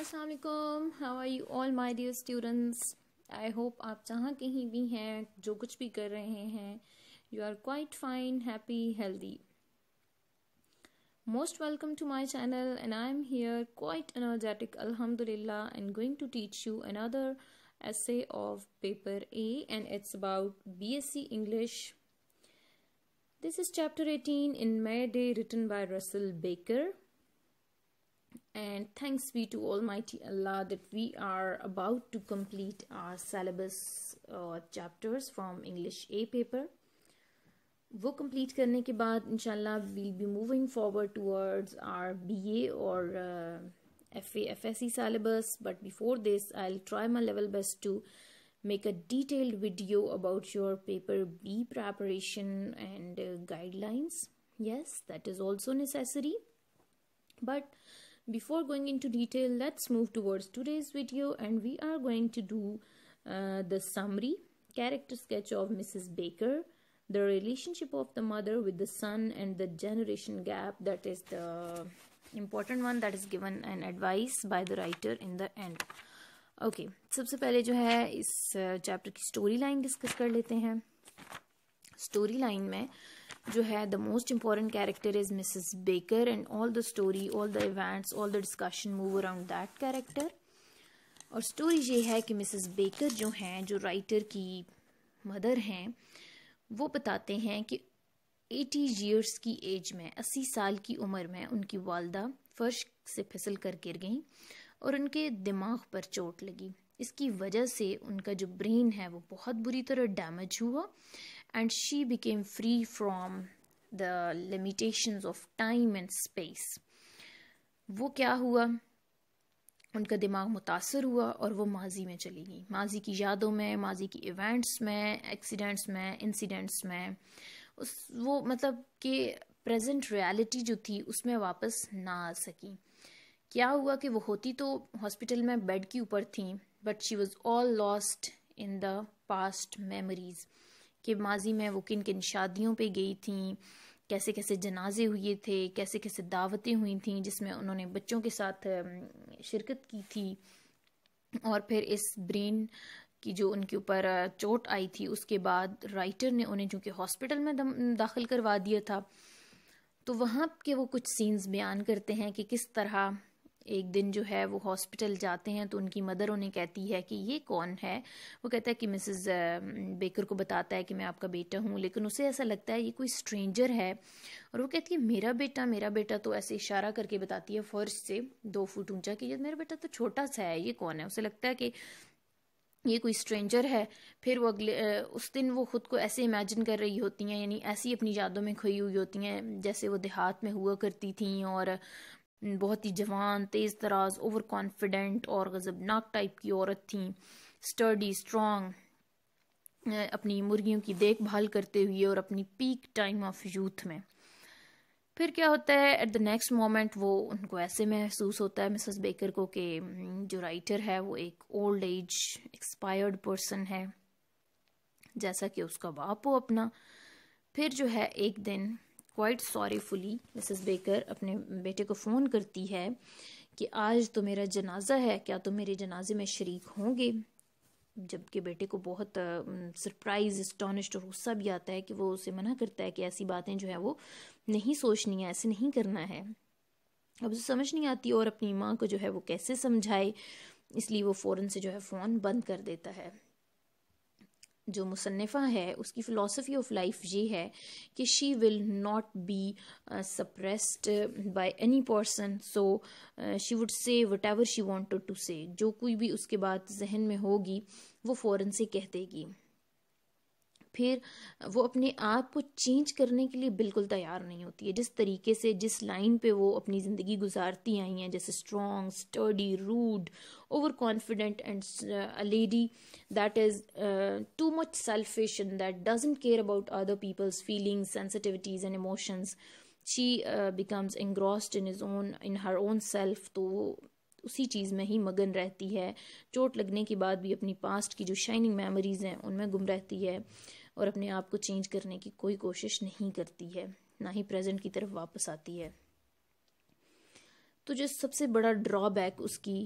असल how are you all my dear students I hope आप जहाँ कहीं भी हैं जो कुछ भी कर रहे हैं you are quite fine happy healthy most welcome to my channel and I am here quite energetic अलहमदिल्ला and going to teach you another essay of paper A and it's about B S C English this is chapter eighteen in my day return by Russell Baker and thanks be to Almighty Allah that we are about to complete our syllabus uh, chapters from English A paper. वो complete करने के बाद इंशाल्लाह we'll be moving forward towards our BA or uh, FA syllabus but before this I'll try my level best to make a detailed video about your paper B preparation and uh, guidelines. Yes, that is also necessary. But before going into detail let's move towards today's video and we are going to do uh, the summary character sketch of mrs baker the relationship of the mother with the son and the generation gap that is the important one that is given an advice by the writer in the end okay okay, सबसे पहले जो है इस chapter की story line discuss कर लेते हैं story line में जो है the most important character is Mrs Baker and all the story all the events all the discussion move around that character और स्टोरी ये है कि मिसिज बेकर जो हैं जो राइटर की मदर हैं वो बताते हैं कि एटी ईयर्स की एज में अस्सी साल की उम्र में उनकी वालदा फर्श से फिसल कर गिर गई और उनके दिमाग पर चोट लगी इसकी वजह से उनका जो ब्रेन है वो बहुत बुरी तरह डैमेज हुआ and she became free from the limitations of time and space. वो क्या हुआ उनका दिमाग मुतासर हुआ और वो माजी में चली गई माजी की यादों में माजी की इवेंट्स में एक्सीडेंट्स में इंसिडेंट्स में उस वो मतलब कि प्रेजेंट रियलिटी जो थी उसमें वापस ना आ सकी क्या हुआ कि वो होती तो हॉस्पिटल में बेड के ऊपर थी but she was all lost in the past memories कि माजी में वो किन किन शादियों पे गई थी कैसे कैसे जनाजे हुए थे कैसे कैसे दावतें हुई थी जिसमें उन्होंने बच्चों के साथ शिरकत की थी और फिर इस ब्रेन की जो उनके ऊपर चोट आई थी उसके बाद राइटर ने उन्हें चूँकि हॉस्पिटल में दाखिल करवा दिया था तो वहाँ के वो कुछ सीन्स बयान करते हैं कि किस तरह एक दिन जो है वो हॉस्पिटल जाते हैं तो उनकी मदर उन्हें कहती है कि ये कौन है वो कहता है कि मिसेस बेकर को बताता है कि मैं आपका बेटा हूँ लेकिन उसे ऐसा लगता है ये कोई स्ट्रेंजर है और वो कहती है मेरा बेटा मेरा बेटा तो ऐसे इशारा करके बताती है फर्श से दो फुट ऊंचा कि मेरा बेटा तो छोटा सा है ये कौन है उसे लगता है कि ये कोई स्ट्रेंजर है फिर वो अगले उस दिन वो खुद को ऐसे इमेजिन कर रही होती हैं यानी ऐसी अपनी यादों में खोई हुई होती हैं जैसे वो देहात में हुआ करती थी और बहुत ही जवान तेज़ तराज ओवर कॉन्फिडेंट और गज़बनाक टाइप की औरत थी स्टडी स्ट्रॉन्ग अपनी मुर्गियों की देखभाल करते हुए और अपनी पीक टाइम ऑफ यूथ में फिर क्या होता है एट द नेक्स्ट मोमेंट वो उनको ऐसे महसूस होता है मिसेस बेकर को कि जो राइटर है वो एक ओल्ड एज एक्सपायर्ड पर्सन है जैसा कि उसका बाप हो अपना फिर जो है एक दिन क्वाइट सॉरीफुली मिसेस बेकर अपने बेटे को फ़ोन करती है कि आज तो मेरा जनाजा है क्या तुम तो मेरे जनाजे में शरीक होंगे जबकि बेटे को बहुत सरप्राइज स्टॉनिश्ड और गुस्सा भी आता है कि वो उसे मना करता है कि ऐसी बातें जो है वो नहीं सोचनी है ऐसे नहीं करना है अब उसे समझ नहीं आती और अपनी माँ को जो है वो कैसे समझाए इसलिए वो फ़ौरन से जो है फ़ोन बंद कर देता है जो मुसनफ़ा है उसकी फ़िलासफ़ी ऑफ लाइफ ये है कि she will not be suppressed by any person so she would say whatever she want to say जो कोई भी उसके बाद जहन में होगी वो फ़ौरन से कह देगी फिर वो अपने आप को चेंज करने के लिए बिल्कुल तैयार नहीं होती है जिस तरीके से जिस लाइन पे वो अपनी ज़िंदगी गुजारती आई हैं जैसे strong sturdy rude over confident and a lady that is too much selfish and that doesn't care about other peoples feelings sensitivities and emotions she becomes engrossed in his own in her own self तो वो उसी चीज़ में ही मगन रहती है चोट लगने के बाद भी अपनी पास्ट की जो शाइनिंग मेमोरीज़ हैं उनमें गुम रहती है और अपने आप को चेंज करने की कोई कोशिश नहीं करती है ना ही प्रेजेंट की तरफ वापस आती है तो जो सबसे बड़ा ड्रॉबैक उसकी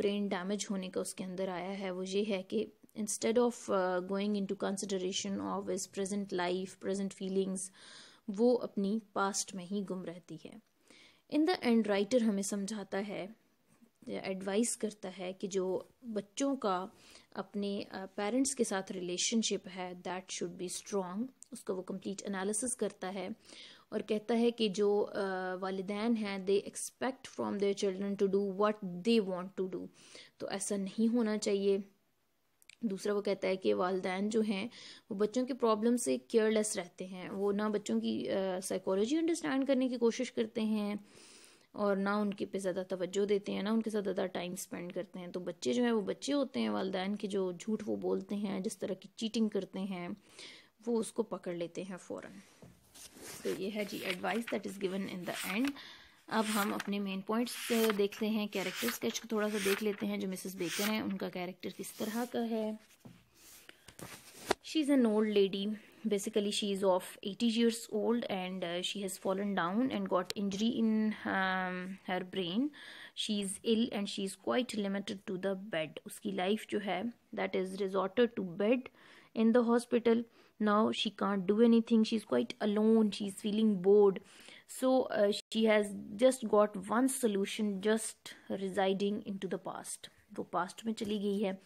ब्रेन डैमेज होने का उसके अंदर आया है वो ये है कि instead of going in to consideration of his present life present feelings वो अपनी पास्ट में ही गुम रहती है इन द एंड राइटर हमें समझाता है एडवाइस करता है कि जो बच्चों का अपने पेरेंट्स के साथ रिलेशनशिप है दैट शुड बी स्ट्रॉन्ग उसका वो कंप्लीट एनालिसिस करता है और कहता है कि जो वालदान हैं they expect from their children to do what they want to do तो ऐसा नहीं होना चाहिए दूसरा वो कहता है कि वालदेन जो हैं वो बच्चों के प्रॉब्लम से केयरलेस रहते हैं वो ना बच्चों की साइकोलॉजी uh, अंडरस्टैंड करने की कोशिश करते हैं और ना उनके पे ज़्यादा तवज्जो देते हैं ना उनके साथ ज़्यादा टाइम स्पेंड करते हैं तो बच्चे जो हैं वो बच्चे होते हैं वालदेन के जो झूठ वो बोलते हैं जिस तरह की चीटिंग करते हैं वो उसको पकड़ लेते हैं फ़ौर तो ये है जी advice that is given in the end अब हम अपने मेन पॉइंट्स देखते हैं कैरेक्टर स्केच को थोड़ा सा देख लेते हैं जो मिसेस बेकर हैं उनका कैरेक्टर किस तरह का है she is an old lady basically she is of 80 years old and uh, she has fallen down and got injury in um, her brain she is ill and she is quite limited to the bed uski life jo hai that is resorted to bed in the hospital now she can't do anything she is quite alone she is feeling bored so uh, she has just got one solution just residing into the past वो past में चली गई है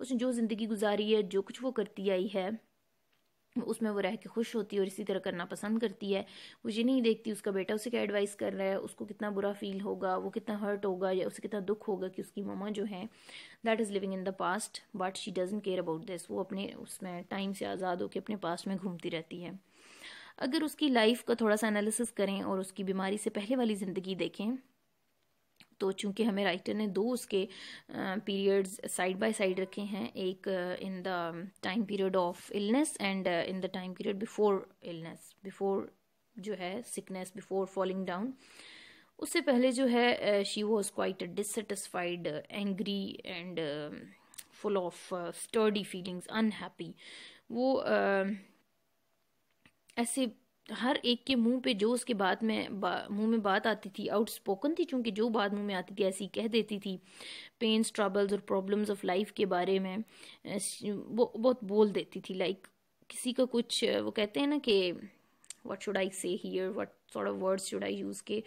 उसने जो ज़िंदगी गुजारी है जो कुछ वो करती आई है उसमें वो रह के खुश होती है और इसी तरह करना पसंद करती है वो ये नहीं देखती उसका बेटा उसे क्या एडवाइस कर रहा है उसको कितना बुरा फील होगा वो कितना हर्ट होगा या उसे कितना दुख होगा कि उसकी मम्मा जो है that is living in the past but she doesn't care about this वो अपने उसमें टाइम से आज़ाद होकर अपने पास्ट में घूमती रहती है अगर उसकी लाइफ का थोड़ा सा एनालिसिस करें और उसकी बीमारी से पहले वाली ज़िंदगी देखें तो चूंकि हमें राइटर ने दो उसके पीरियड्स साइड बाय साइड रखे हैं एक in the time period of illness and in the time period before illness before जो है सिकनेस बिफोर फॉलिंग डाउन उससे पहले जो है she was quite dissatisfied angry and full of sturdy feelings unhappy वो uh, ऐसे हर एक के मुंह पे जो उसके बाद में बा, मुंह में बात आती थी आउट स्पोकन थी चूंकि जो बात मुंह में आती थी ऐसी कह देती थी पेंस ट्रबल्स और प्रॉब्लम्स ऑफ लाइफ के बारे में वो बहुत बोल देती थी लाइक किसी का कुछ वो कहते हैं ना कि what should I say here what थोड़ा वर्ड्स शुड आई यूज़ के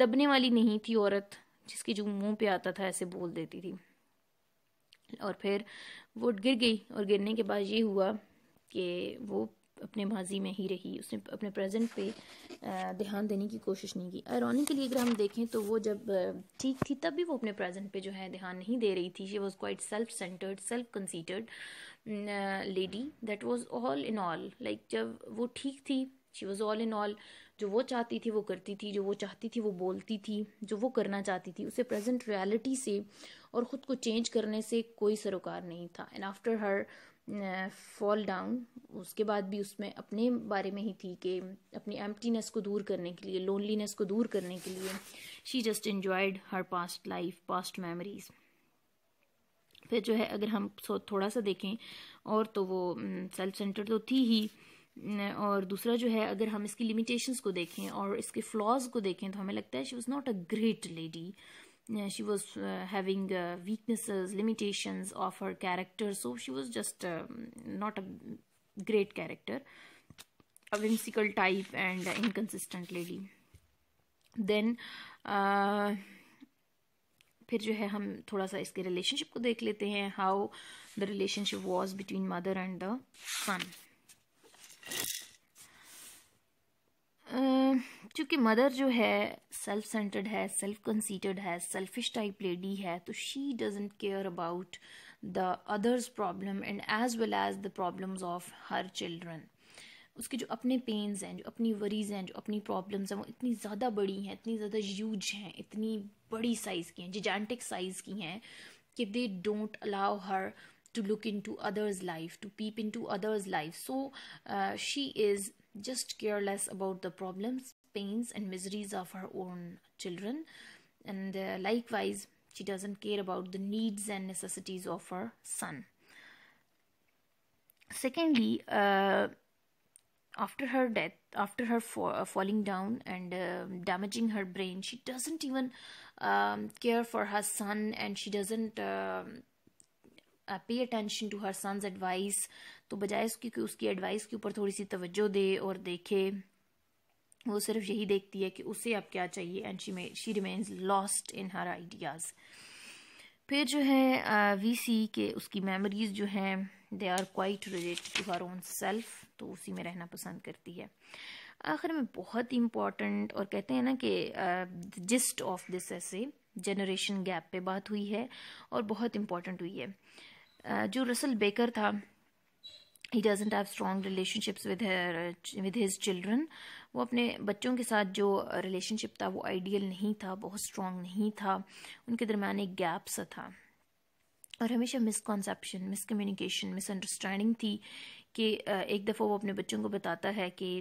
दबने वाली नहीं थी औरत जिसके जो मुंह पे आता था ऐसे बोल देती थी और फिर वो गिर गई और गिरने के बाद ये हुआ कि वो अपने माजी में ही रही उसने अपने प्रेजेंट पे ध्यान देने की कोशिश नहीं की आयरॉनिकली अगर हम देखें तो वो जब ठीक थी तब भी वो अपने प्रेजेंट पे जो है ध्यान नहीं दे रही थी she was quite self centered self conceited lady that was all in all like जब वो ठीक थी she was all in all जो वो चाहती थी वो करती थी जो वो चाहती थी वो बोलती थी जो वो करना चाहती थी उसे प्रेजेंट रियलिटी से और ख़ुद को चेंज करने से कोई सरोकार नहीं था and after her fall down उसके बाद भी उसमें अपने बारे में ही थी कि अपनी एम्प्टीनेस को दूर करने के लिए लोनलीनेस को दूर करने के लिए she just enjoyed her past life past memories फिर जो है अगर हम थोड़ा सा देखें और तो वो सेल्फ सेंटर तो थी ही और दूसरा जो है अगर हम इसकी लिमिटेशंस को देखें और इसके फ्लॉज को देखें तो हमें लगता है she was not a great lady she was having weaknesses limitations of her character so she was just not a great character a whimsical type and lady inconsistent lady then uh, फिर जो है हम थोड़ा सा इसके relationship को देख लेते हैं how the relationship was between mother and the son क्योंकि मदर जो है सेल्फ सेंटर्ड है सेल्फ कंसीटेड है सेल्फिश टाइप लेडी है तो शी डजेंट केयर अबाउट the other's problem and as well as the problems of her children उसके जो अपने पेन्स हैं जो अपनी वरीज़ हैं जो अपनी प्रॉब्लम्स हैं वो इतनी ज़्यादा बड़ी हैं इतनी ज़्यादा यूज हैं इतनी बड़ी साइज़ की हैं जिजेंटिक साइज़ की हैं कि they don't allow her to look into others' life, to peep into others' life. So uh, she is just careless about the problems, pains, and miseries of her own children. And uh, likewise, She doesn't care about the needs and necessities of her son. Secondly, uh, after her death, after her fall, uh, falling down and uh, damaging her brain, she doesn't even um, care for her son and she doesn't. Um, uh, pay attention to her son's advice. तो बजाय उसकी उसकी advice के ऊपर थोड़ी सी तवज्जो दे और देखे वो सिर्फ यही देखती है कि उसे अब क्या चाहिए and she she remains lost in her ideas फिर जो है वी सी के उसकी मेमोरीज़ जो हैं they are quite related to her own self तो उसी में रहना पसंद करती है आखिर में बहुत इम्पॉर्टेंट और कहते हैं ना कि जिस्ट ऑफ दिस ऐसे जनरेशन गैप पे बात हुई है और बहुत इम्पॉर्टेंट हुई है uh, जो रसल बेकर था he doesn't have strong relationships with with his children वो अपने बच्चों के साथ जो रिलेशनशिप था वो आइडियल नहीं था बहुत स्ट्रॉन्ग नहीं था उनके दरम्यान एक गैप सा था और हमेशा मिसकॉन्सेप्शन मिसकम्युनिकेशन मिसअंडरस्टैंडिंग थी कि एक दफ़ा वो अपने बच्चों को बताता है कि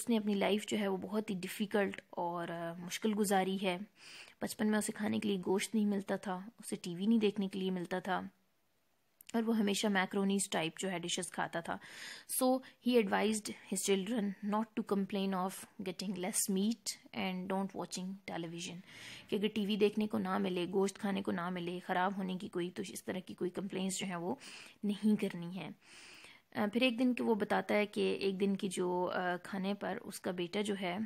उसने अपनी लाइफ जो है वो बहुत ही डिफ़िकल्ट और मुश्किल गुजारी है बचपन में उसे खाने के लिए गोश्त नहीं मिलता था उसे टीवी नहीं देखने के लिए मिलता था और वो हमेशा मैक्रोनीज टाइप जो है डिशेस खाता था so he advise his children not to complain of getting less meat and don't watching television कि अगर टीवी देखने को ना मिले गोश्त खाने को ना मिले ख़राब होने की कोई तो इस तरह की कोई कंप्लेंट्स जो हैं वो नहीं करनी है फिर एक दिन के वो बताता है कि एक दिन की जो खाने पर उसका बेटा जो है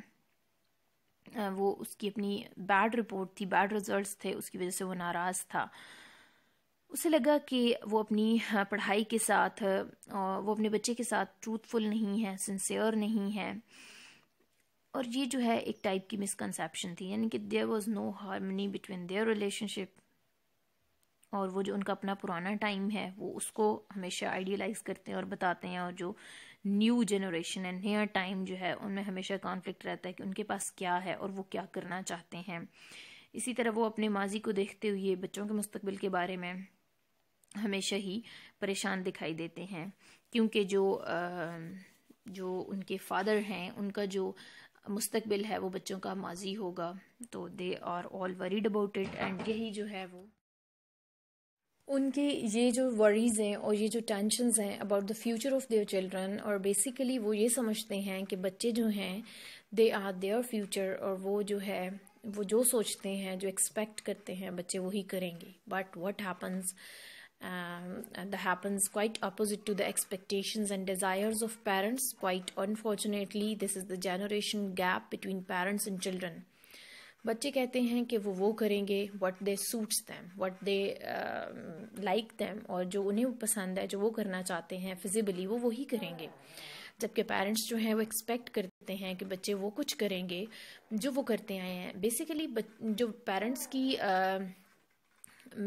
वो उसकी अपनी बैड रिपोर्ट थी बैड रिजल्ट थे उसकी वजह से वो नाराज़ था उसे लगा कि वो अपनी हाँ, पढ़ाई के साथ वो अपने बच्चे के साथ ट्रूथफुल नहीं है सिंसियर नहीं है और ये जो है एक टाइप की मिसकनसेप्शन थी यानी कि there was no harmony between their relationship और वो जो उनका अपना पुराना टाइम है वो उसको हमेशा आइडियलाइज करते हैं और बताते हैं और जो न्यू जनरेशन है नया टाइम जो है उनमें हमेशा कॉन्फ्लिक्ट रहता है कि उनके पास क्या है और वो क्या करना चाहते हैं इसी तरह वो अपने माजी को देखते हुए बच्चों के मुस्तबिल के बारे में हमेशा ही परेशान दिखाई देते हैं क्योंकि जो जो उनके फादर हैं उनका जो मुस्तबिल है वो बच्चों का माजी होगा तो they are all worried about it and यही जो है वो उनके ये जो वरीज़ हैं और ये जो टेंशन हैं about the future of their children और बेसिकली वो ये समझते हैं कि बच्चे जो हैं दे आर देयर फ्यूचर और वो जो है वो जो सोचते हैं जो एक्सपेक्ट करते हैं बच्चे वही करेंगे but what happens um, that happens quite opposite to the expectations and desires of parents quite unfortunately this is the generation gap between parents and children बच्चे कहते हैं कि वो वो करेंगे what they suits them what they like them और जो उन्हें पसंद है जो वो करना चाहते हैं फिजिबली वो वही करेंगे जबकि पेरेंट्स जो हैं वो एक्सपेक्ट करते हैं कि बच्चे वो कुछ करेंगे जो वो करते आए हैं बेसिकली जो पेरेंट्स की uh,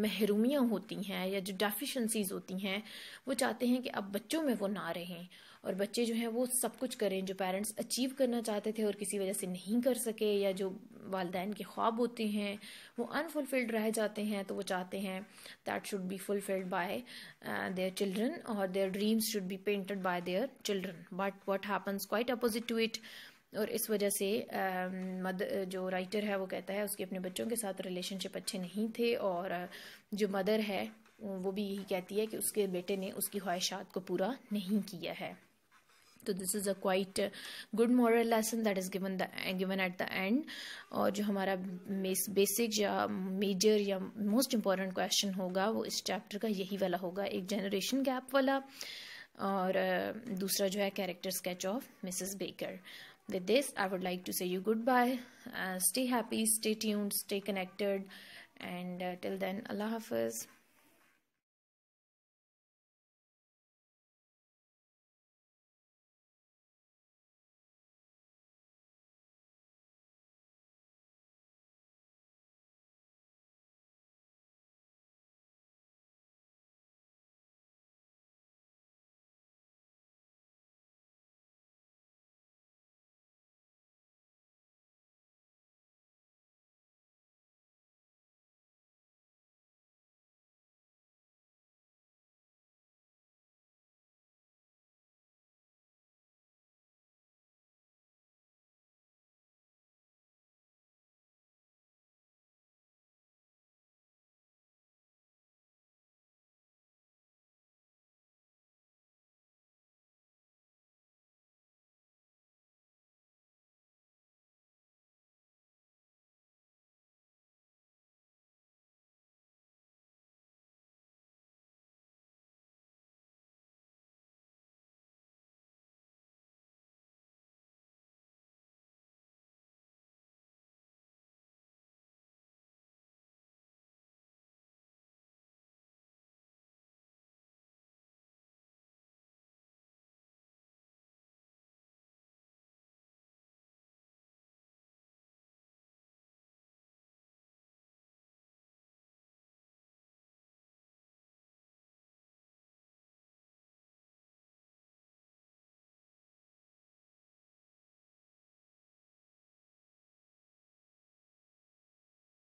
महरूमियाँ होती हैं या जो डेफिशंसीज होती हैं वो चाहते हैं कि अब बच्चों में वो ना रहें और बच्चे जो हैं वो सब कुछ करें जो पेरेंट्स अचीव करना चाहते थे और किसी वजह से नहीं कर सके या जो वालदेन के ख्वाब होते हैं वो अनफुलफिल्ड रह जाते हैं तो वो चाहते हैं that should be fulfilled by their children और their dreams should be painted by their children but what happens quite opposite to it और इस वजह से मद जो राइटर है वो कहता है उसके अपने बच्चों के साथ रिलेशनशिप अच्छे नहीं थे और जो मदर है वो भी यही कहती है कि उसके बेटे ने उसकी ख्वाहिशात को पूरा नहीं किया है तो this is a quite good moral lesson that is given the given at the end और जो हमारा बेसिक या मेजर या मोस्ट इम्पॉर्टेंट क्वेश्चन होगा वो इस चैप्टर का यही वाला होगा एक जनरेशन गैप वाला और दूसरा जो है character sketch of Mrs Baker with this i would like to say you goodbye uh, stay happy stay tuned stay connected and uh, till then allah hafiz